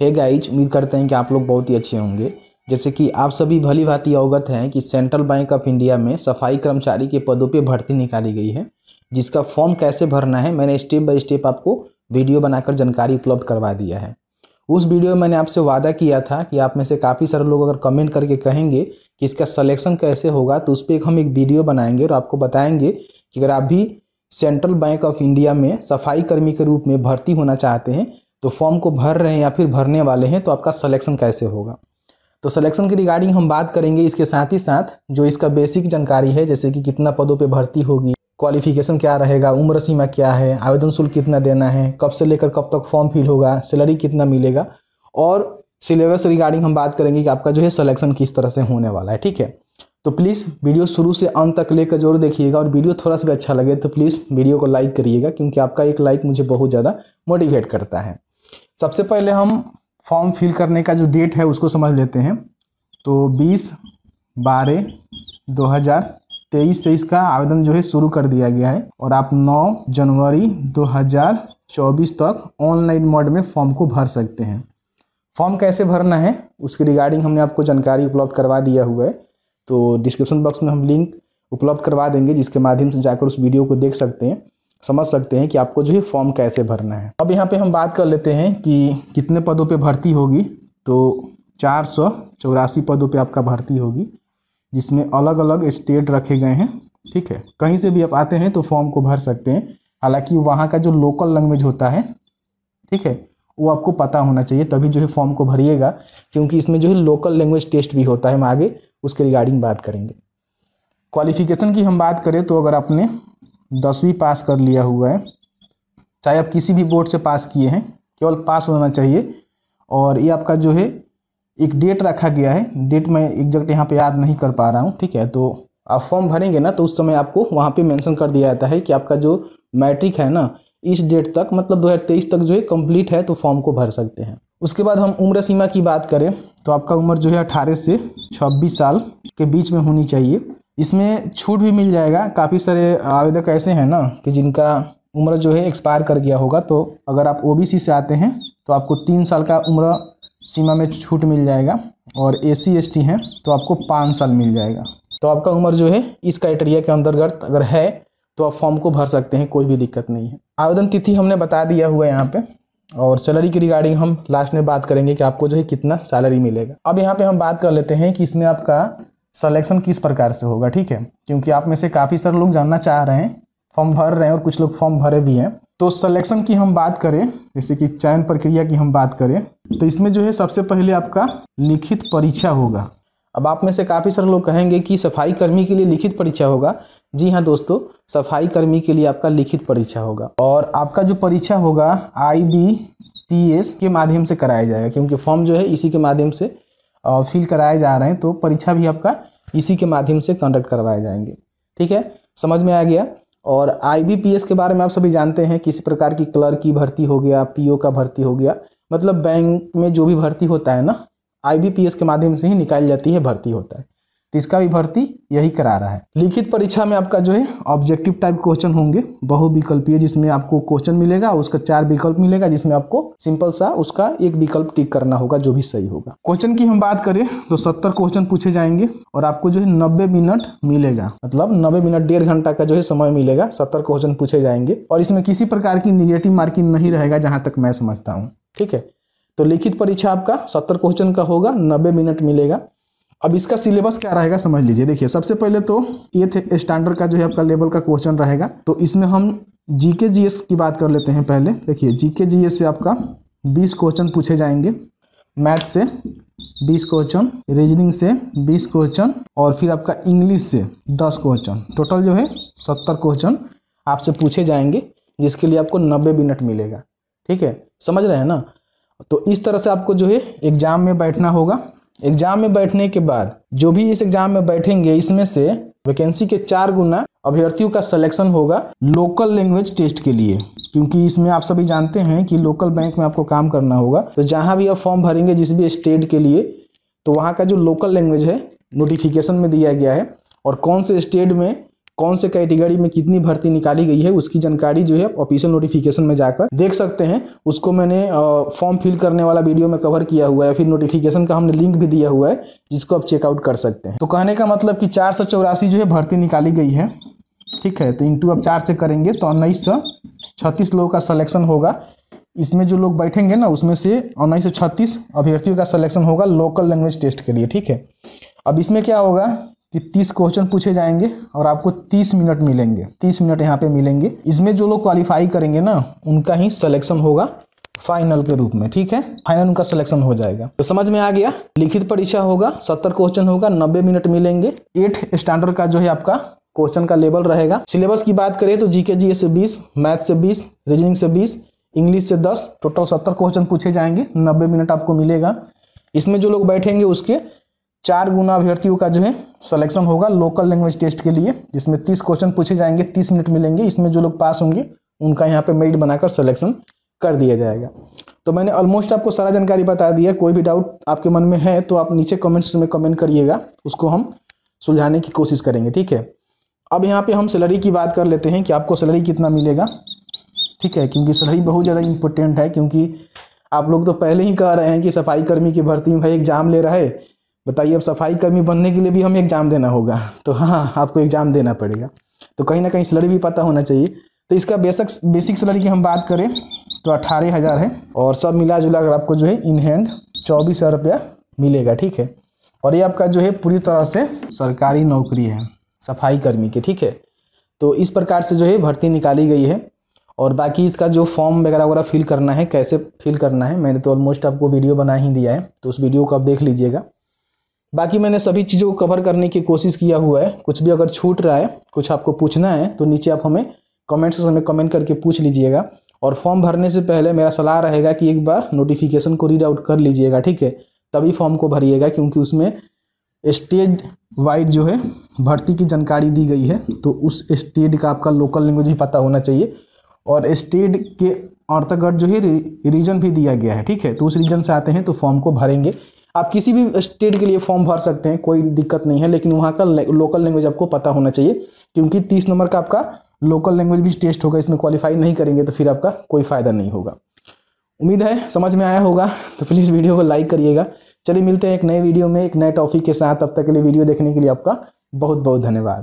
hey guys उम्मीद करते हैं कि आप लोग बहुत ही अच्छे होंगे जैसे कि आप सभी भली भांति अवगत हैं कि सेंट्रल बैंक ऑफ इंडिया में सफाई कर्मचारी के पदों पर भर्ती निकाली गई है जिसका फॉर्म कैसे भरना है मैंने स्टेप बाय स्टेप आपको वीडियो बनाकर जानकारी उपलब्ध करवा दिया है उस वीडियो में मैंने आपसे वादा किया था कि आप में से काफ़ी सारे लोग अगर कमेंट करके कहेंगे कि इसका सलेक्शन कैसे होगा तो उस पर हम एक वीडियो बनाएंगे और आपको बताएंगे कि अगर आप भी सेंट्रल बैंक ऑफ इंडिया में सफाई कर्मी के रूप में भर्ती होना चाहते हैं तो फॉर्म को भर रहे हैं या फिर भरने वाले हैं तो आपका सलेक्शन कैसे होगा तो सलेक्शन के रिगार्डिंग हम बात करेंगे इसके साथ ही साथ जो इसका बेसिक जानकारी है जैसे कि कितना पदों पे भर्ती होगी क्वालिफिकेशन क्या रहेगा उम्र सीमा क्या है आवेदन शुल्क कितना देना है कब से लेकर कब तक फॉर्म फिल होगा सैलरी कितना मिलेगा और सिलेबस रिगार्डिंग हम बात करेंगे कि आपका जो है सलेक्शन किस तरह से होने वाला है ठीक है तो प्लीज़ वीडियो शुरू से अंत तक लेकर जरूर देखिएगा और वीडियो थोड़ा सा भी अच्छा लगे तो प्लीज़ वीडियो को लाइक करिएगा क्योंकि आपका एक लाइक मुझे बहुत ज़्यादा मोटिवेट करता है सबसे पहले हम फॉर्म फिल करने का जो डेट है उसको समझ लेते हैं तो 20 बारह 2023 से इसका आवेदन जो है शुरू कर दिया गया है और आप 9 जनवरी 2024 तक ऑनलाइन मोड में फॉर्म को भर सकते हैं फॉर्म कैसे भरना है उसके रिगार्डिंग हमने आपको जानकारी उपलब्ध करवा दिया हुआ है तो डिस्क्रिप्शन बॉक्स में हम लिंक उपलब्ध करवा देंगे जिसके माध्यम से जाकर उस वीडियो को देख सकते हैं समझ सकते हैं कि आपको जो है फॉर्म कैसे भरना है अब यहाँ पे हम बात कर लेते हैं कि कितने पदों पे भर्ती होगी तो चार सौ चौरासी पदों पे आपका भर्ती होगी जिसमें अलग अलग स्टेट रखे गए हैं ठीक है कहीं से भी आप आते हैं तो फॉर्म को भर सकते हैं हालांकि वहाँ का जो लोकल लैंग्वेज होता है ठीक है वो आपको पता होना चाहिए तभी जो है फॉर्म को भरिएगा क्योंकि इसमें जो है लोकल लैंग्वेज टेस्ट भी होता है हम आगे उसके रिगार्डिंग बात करेंगे क्वालिफिकेशन की हम बात करें तो अगर आपने दसवीं पास कर लिया हुआ है चाहे आप किसी भी बोर्ड से पास किए हैं केवल पास होना चाहिए और ये आपका जो है एक डेट रखा गया है डेट मैं एग्जैक्ट यहाँ पे याद नहीं कर पा रहा हूँ ठीक है तो आप फॉर्म भरेंगे ना तो उस समय आपको वहाँ पे मेंशन कर दिया जाता है कि आपका जो मैट्रिक है ना इस डेट तक मतलब 2023 तक जो है कंप्लीट है तो फॉर्म को भर सकते हैं उसके बाद हम उम्र सीमा की बात करें तो आपका उम्र जो है अठारह से छब्बीस साल के बीच में होनी चाहिए इसमें छूट भी मिल जाएगा काफ़ी सारे आवेदक ऐसे हैं ना कि जिनका उम्र जो है एक्सपायर कर गया होगा तो अगर आप ओबीसी से आते हैं तो आपको तीन साल का उम्र सीमा में छूट मिल जाएगा और ए सी एस टी हैं तो आपको पाँच साल मिल जाएगा तो आपका उम्र जो है इस क्राइटेरिया के अंतर्गत अगर है तो आप फॉर्म को भर सकते हैं कोई भी दिक्कत नहीं है आवेदन तिथि हमने बता दिया हुआ है यहाँ पे और सैलरी की रिगार्डिंग हम लास्ट में बात करेंगे कि आपको जो है कितना सैलरी मिलेगा अब यहाँ पे हम बात कर लेते हैं कि इसमें आपका सलेक्शन किस प्रकार से होगा ठीक है क्योंकि आप में से काफ़ी सारे लोग जानना चाह रहे हैं फॉर्म भर रहे हैं और कुछ लोग फॉर्म भरे भी हैं तो सलेक्शन की हम बात करें जैसे कि चयन प्रक्रिया की हम बात करें तो इसमें जो है सबसे पहले आपका लिखित परीक्षा होगा अब आप में से काफ़ी सारे लोग कहेंगे कि सफाई कर्मी के लिए लिखित परीक्षा होगा जी हाँ दोस्तों सफाई कर्मी के लिए आपका लिखित परीक्षा होगा और आपका जो परीक्षा होगा आई बी पी एस के माध्यम से कराया जाएगा क्योंकि फॉर्म जो है इसी के माध्यम से फिल कराए जा रहे हैं तो परीक्षा भी आपका इसी के माध्यम से कंडक्ट करवाए जाएंगे ठीक है समझ में आ गया और आईबीपीएस के बारे में आप सभी जानते हैं किसी प्रकार की क्लर्क की भर्ती हो गया पीओ का भर्ती हो गया मतलब बैंक में जो भी भर्ती होता है ना आईबीपीएस के माध्यम से ही निकाली जाती है भर्ती होता है तो इसका भी भर्ती यही करा रहा है लिखित परीक्षा में आपका जो है ऑब्जेक्टिव टाइप क्वेश्चन होंगे बहुविकल्पीय जिसमें आपको क्वेश्चन मिलेगा उसका चार विकल्प मिलेगा जिसमें आपको सिंपल सा उसका एक विकल्प टिक करना होगा जो भी सही होगा क्वेश्चन की हम बात करें तो सत्तर क्वेश्चन पूछे जाएंगे और आपको जो है नब्बे मिनट मिलेगा मतलब नब्बे मिनट डेढ़ घंटा का जो है समय मिलेगा सत्तर क्वेश्चन पूछे जाएंगे और इसमें किसी प्रकार की निगेटिव मार्किंग नहीं रहेगा जहां तक मैं समझता हूँ ठीक है तो लिखित परीक्षा आपका सत्तर क्वेश्चन का होगा नब्बे मिनट मिलेगा अब इसका सिलेबस क्या रहेगा समझ लीजिए देखिए सबसे पहले तो एथ स्टैंडर्ड का जो है आपका लेवल का क्वेश्चन रहेगा तो इसमें हम जीके जीएस की बात कर लेते हैं पहले देखिए जीके जीएस से आपका बीस क्वेश्चन पूछे जाएंगे मैथ से बीस क्वेश्चन रीजनिंग से बीस क्वेश्चन और फिर आपका इंग्लिश से दस क्वेश्चन टोटल जो है सत्तर क्वेश्चन आपसे पूछे जाएंगे जिसके लिए आपको नब्बे मिनट मिलेगा ठीक है समझ रहे हैं ना तो इस तरह से आपको जो है एग्जाम में बैठना होगा एग्जाम में बैठने के बाद जो भी इस एग्जाम में बैठेंगे इसमें से वैकेंसी के चार गुना अभ्यर्थियों का सिलेक्शन होगा लोकल लैंग्वेज टेस्ट के लिए क्योंकि इसमें आप सभी जानते हैं कि लोकल बैंक में आपको काम करना होगा तो जहाँ भी आप फॉर्म भरेंगे जिस भी स्टेट के लिए तो वहाँ का जो लोकल लैंग्वेज है नोटिफिकेशन में दिया गया है और कौन से स्टेट में कौन से कैटेगरी में कितनी भर्ती निकाली गई है उसकी जानकारी जो है ऑफिशियल नोटिफिकेशन में जाकर देख सकते हैं उसको मैंने फॉर्म फिल करने वाला वीडियो में कवर किया हुआ है फिर नोटिफिकेशन का हमने लिंक भी दिया हुआ है जिसको आप चेकआउट कर सकते हैं तो कहने का मतलब कि चार जो है भर्ती निकाली गई है ठीक है तो इंटू आप चार से करेंगे तो उन्नीस सौ छत्तीस लोगों का सलेक्शन होगा इसमें जो लोग बैठेंगे ना उसमें से उन्नीस सौ छत्तीस अभ्यर्थियों का सलेक्शन होगा लोकल लैंग्वेज टेस्ट के लिए ठीक है अब इसमें क्या होगा कि 30 क्वेश्चन पूछे जाएंगे और आपको 30 मिनट मिलेंगे 30 मिनट यहाँ पे मिलेंगे इसमें जो लोग क्वालिफाई करेंगे ना उनका ही सिलेक्शन होगा फाइनल के रूप में ठीक है फाइनल उनका सिलेक्शन हो जाएगा तो समझ में आ गया लिखित परीक्षा होगा सत्तर क्वेश्चन होगा नब्बे मिनट मिलेंगे एट स्टैंडर्ड का जो है आपका क्वेश्चन का लेवल रहेगा सिलेबस की बात करें तो जीके जी से बीस मैथ से बीस रीजनिंग से बीस इंग्लिश से दस टोटल सत्तर क्वेश्चन पूछे जाएंगे नब्बे मिनट आपको मिलेगा इसमें जो लोग बैठेंगे उसके चार गुना अभ्यर्थियों का जो है सिलेक्शन होगा लोकल लैंग्वेज टेस्ट के लिए जिसमें तीस क्वेश्चन पूछे जाएंगे तीस मिनट मिलेंगे इसमें जो लोग पास होंगे उनका यहाँ पे मेरिट बनाकर सिलेक्शन कर दिया जाएगा तो मैंने ऑलमोस्ट आपको सारा जानकारी बता दिया कोई भी डाउट आपके मन में है तो आप नीचे कमेंट्स में कमेंट करिएगा उसको हम सुलझाने की कोशिश करेंगे ठीक है अब यहाँ पे हम सैलरी की बात कर लेते हैं कि आपको सैलरी कितना मिलेगा ठीक है क्योंकि सैलरी बहुत ज़्यादा इंपॉर्टेंट है क्योंकि आप लोग तो पहले ही कह रहे हैं कि सफाई कर्मी की भर्ती में भाई एग्जाम ले रहा है बताइए अब सफाई कर्मी बनने के लिए भी हमें एग्ज़ाम देना होगा तो हाँ, हाँ आपको एग्ज़ाम देना पड़ेगा तो कहीं ना कहीं सैलरी भी पता होना चाहिए तो इसका बेसिक बेसिक सैलरी की हम बात करें तो अट्ठारह हज़ार है और सब मिला जुला कर आपको जो है इन हैंड चौबीस हज़ार रुपया मिलेगा ठीक है और ये आपका जो है पूरी तरह से सरकारी नौकरी है सफाई कर्मी की ठीक है तो इस प्रकार से जो है भर्ती निकाली गई है और बाकी इसका जो फॉर्म वगैरह वगैरह फिल करना है कैसे फिल करना है मैंने तो ऑलमोस्ट आपको वीडियो बना ही दिया है तो उस वीडियो को आप देख लीजिएगा बाकी मैंने सभी चीज़ों को कवर करने की कोशिश किया हुआ है कुछ भी अगर छूट रहा है कुछ आपको पूछना है तो नीचे आप हमें कमेंट सेक्शन में कमेंट करके पूछ लीजिएगा और फॉर्म भरने से पहले मेरा सलाह रहेगा कि एक बार नोटिफिकेशन को रीड आउट कर लीजिएगा ठीक है तभी फॉर्म को भरिएगा क्योंकि उसमें स्टेट वाइड जो है भर्ती की जानकारी दी गई है तो उस स्टेट का आपका लोकल लैंग्वेज भी पता होना चाहिए और स्टेट के अंतर्गत जो है रीजन भी दिया गया है ठीक है तो उस रीजन से आते हैं तो फॉर्म को भरेंगे आप किसी भी स्टेट के लिए फॉर्म भर सकते हैं कोई दिक्कत नहीं है लेकिन वहाँ का लोकल लैंग्वेज आपको पता होना चाहिए क्योंकि तीस नंबर का आपका लोकल लैंग्वेज भी टेस्ट होगा इसमें क्वालिफाई नहीं करेंगे तो फिर आपका कोई फ़ायदा नहीं होगा उम्मीद है समझ में आया होगा तो प्लीज़ वीडियो को लाइक करिएगा चलिए मिलते हैं एक नए वीडियो में एक नए टॉपिक के साथ अब तक के लिए वीडियो देखने के लिए आपका बहुत बहुत धन्यवाद